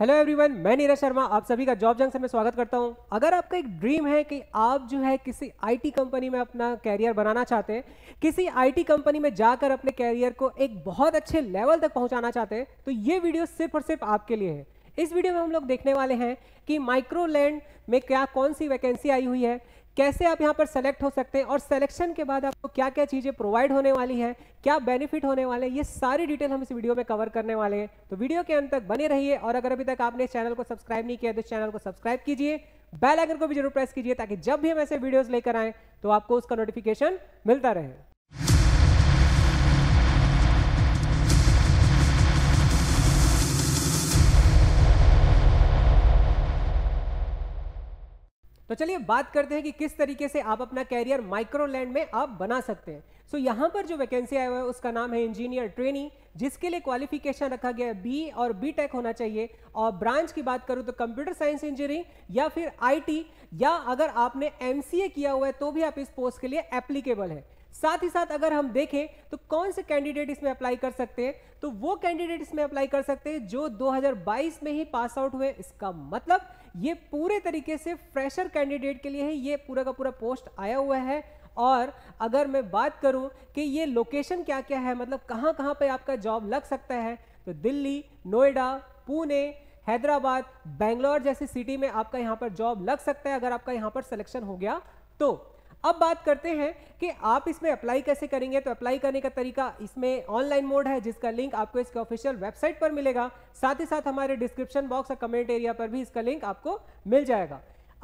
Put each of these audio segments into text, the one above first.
hello everyone मैं नीरज शर्मा आप सभी का जॉब जंक्शन में स्वागत करता हूं अगर आपका एक ड्रीम है कि आप जो है किसी आईटी कंपनी में अपना कैरियर बनाना चाहते हैं किसी आईटी कंपनी में जाकर अपने कैरियर को एक बहुत अच्छे लेवल तक पहुंचाना चाहते हैं तो ये वीडियो सिर्फ और सिर्फ आपके लिए है इस वीडियो में हम लोग देखने वाले हैं कि माइक्रोलैंड में क्या कौन सी वैकेंसी आई हुई है कैसे आप यहाँ पर सेलेक्ट हो सकते हैं और सिलेक्शन के बाद आपको क्या क्या चीज़ें प्रोवाइड होने वाली है क्या बेनिफिट होने वाले हैं ये सारी डिटेल हम इस वीडियो में कवर करने वाले हैं तो वीडियो के अंत तक बने रहिए और अगर अभी तक आपने चैनल को सब्सक्राइब नहीं किया तो चैनल को सब्सक्राइब कीजिए बेल आइकन को भी जरूर प्रेस कीजिए ताकि जब भी हम ऐसे वीडियोस लेकर आए तो आपको उसका नोटिफिकेशन मिलता रहे तो चलिए बात करते हैं कि किस तरीके से आप अपना कैरियर माइक्रोलैंड में आप बना सकते हैं सो so, यहाँ पर जो वैकेंसी आया हुआ है उसका नाम है इंजीनियर ट्रेनिंग जिसके लिए क्वालिफिकेशन रखा गया है बी और बी टेक होना चाहिए और ब्रांच की बात करूँ तो कंप्यूटर साइंस इंजीनियरिंग या फिर आईटी या अगर आपने एमसीए किया हुआ है तो भी आप इस पोस्ट के लिए एप्लीकेबल है साथ ही साथ अगर हम देखें तो कौन से कैंडिडेट इसमें अप्लाई कर सकते हैं तो वो कैंडिडेट इसमें अप्लाई कर सकते हैं जो 2022 में ही पास आउट हुए इसका मतलब ये पूरे तरीके से फ्रेशर कैंडिडेट के लिए है ये पूरा का पूरा पोस्ट आया हुआ है और अगर मैं बात करूं कि ये लोकेशन क्या क्या है मतलब कहां कहां पे आपका जॉब लग सकता है तो दिल्ली नोएडा पुणे हैदराबाद बेंगलोर जैसी सिटी में आपका यहाँ पर जॉब लग सकता है अगर आपका यहाँ पर सिलेक्शन हो गया तो अब बात करते हैं कि आप इसमें अप्लाई कैसे करेंगे तो अप्लाई करने का तरीका इसमें ऑनलाइन मोड है जिसका लिंक आपको इसके ऑफिशियल वेबसाइट पर मिलेगा साथ ही साथ हमारे डिस्क्रिप्शन बॉक्स और कमेंट एरिया पर भी इसका लिंक आपको मिल जाएगा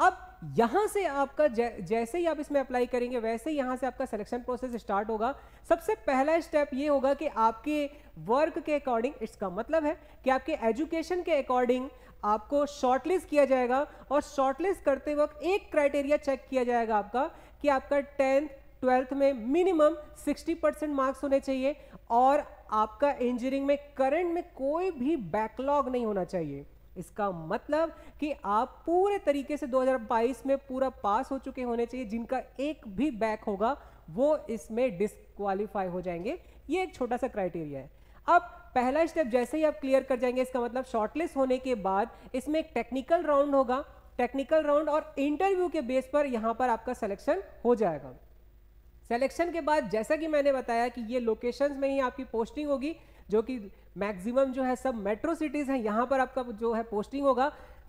अब यहां से आपका जै, जैसे ही आप इसमें अप्लाई करेंगे वैसे ही यहां से आपका सिलेक्शन प्रोसेस स्टार्ट होगा सबसे पहला स्टेप ये होगा कि आपके वर्क के अकॉर्डिंग इसका मतलब है कि आपके एजुकेशन के अकॉर्डिंग आपको शॉर्टलिस्ट किया जाएगा और शॉर्टलिस्ट करते वक्त एक क्राइटेरिया चेक किया जाएगा आपका कि आपका टेंथ ट्वेल्थ में मिनिमम 60 परसेंट मार्क्स होने चाहिए और आपका इंजीनियरिंग में करंट में कोई भी बैकलॉग नहीं होना चाहिए इसका मतलब कि आप पूरे तरीके से 2022 में पूरा पास हो चुके होने चाहिए जिनका एक भी बैक होगा वो इसमें डिस्कालीफाई हो जाएंगे ये एक छोटा सा क्राइटेरिया है अब पहला स्टेप जैसे ही आप क्लियर कर जाएंगे इसका मतलब शॉर्टलिस्ट होने के बाद इसमें एक टेक्निकल राउंड होगा टेक्निकल राउंड और इंटरव्यू के बेस पर यहाँ पर आपका सिलेक्शन हो जाएगा सिलेक्शन के बाद जैसा कि मैंने बताया कि ये लोकेशंस में ही आपकी पोस्टिंग होगी जो कि मैक्सिमम जो है सब मेट्रो सिटीज़ हैं यहाँ पर आपका जो है पोस्टिंग होगा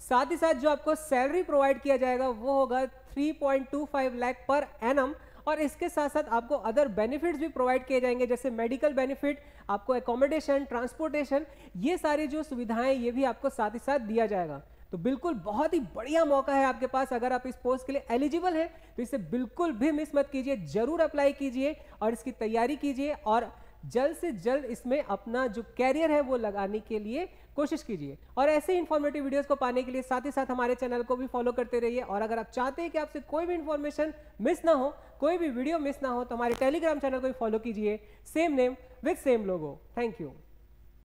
साथ ही साथ जो आपको सैलरी प्रोवाइड किया जाएगा वो होगा 3.25 लाख पर एनम और इसके साथ साथ आपको अदर बेनिफिट्स भी प्रोवाइड किए जाएंगे जैसे मेडिकल बेनिफिट आपको एकोमोडेशन ट्रांसपोर्टेशन ये सारी जो सुविधाएं ये भी आपको साथ ही साथ दिया जाएगा तो बिल्कुल बहुत ही बढ़िया मौका है आपके पास अगर आप इस पोस्ट के लिए एलिजिबल हैं तो इसे बिल्कुल भी मिस मत कीजिए जरूर अप्लाई कीजिए और इसकी तैयारी कीजिए और जल्द से जल्द इसमें अपना जो कैरियर है वो लगाने के लिए कोशिश कीजिए और ऐसे इन्फॉर्मेटिव वीडियोस को पाने के लिए साथ ही साथ हमारे चैनल को भी फॉलो करते रहिए और अगर आप चाहते हैं कि आपसे कोई भी इन्फॉर्मेशन मिस ना हो कोई भी वीडियो मिस ना हो तो हमारे टेलीग्राम चैनल को भी फॉलो कीजिए same name with same logo thank you